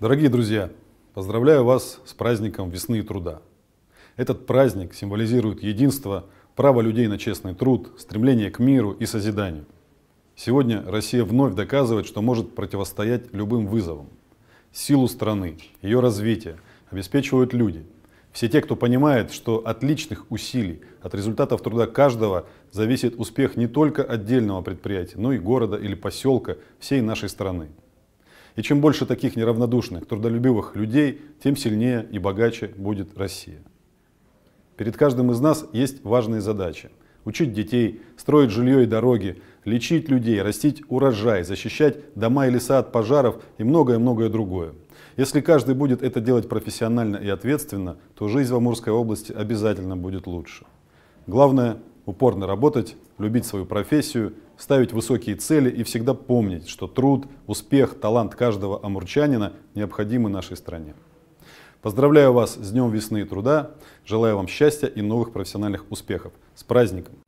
Дорогие друзья, поздравляю вас с праздником весны и труда. Этот праздник символизирует единство, право людей на честный труд, стремление к миру и созиданию. Сегодня Россия вновь доказывает, что может противостоять любым вызовам. Силу страны, ее развитие обеспечивают люди. Все те, кто понимает, что от личных усилий, от результатов труда каждого зависит успех не только отдельного предприятия, но и города или поселка всей нашей страны. И чем больше таких неравнодушных, трудолюбивых людей, тем сильнее и богаче будет Россия. Перед каждым из нас есть важные задачи. Учить детей, строить жилье и дороги, лечить людей, растить урожай, защищать дома и леса от пожаров и многое-многое другое. Если каждый будет это делать профессионально и ответственно, то жизнь в Амурской области обязательно будет лучше. Главное – упорно работать, любить свою профессию ставить высокие цели и всегда помнить, что труд, успех, талант каждого амурчанина необходимы нашей стране. Поздравляю вас с Днем весны и труда, желаю вам счастья и новых профессиональных успехов. С праздником!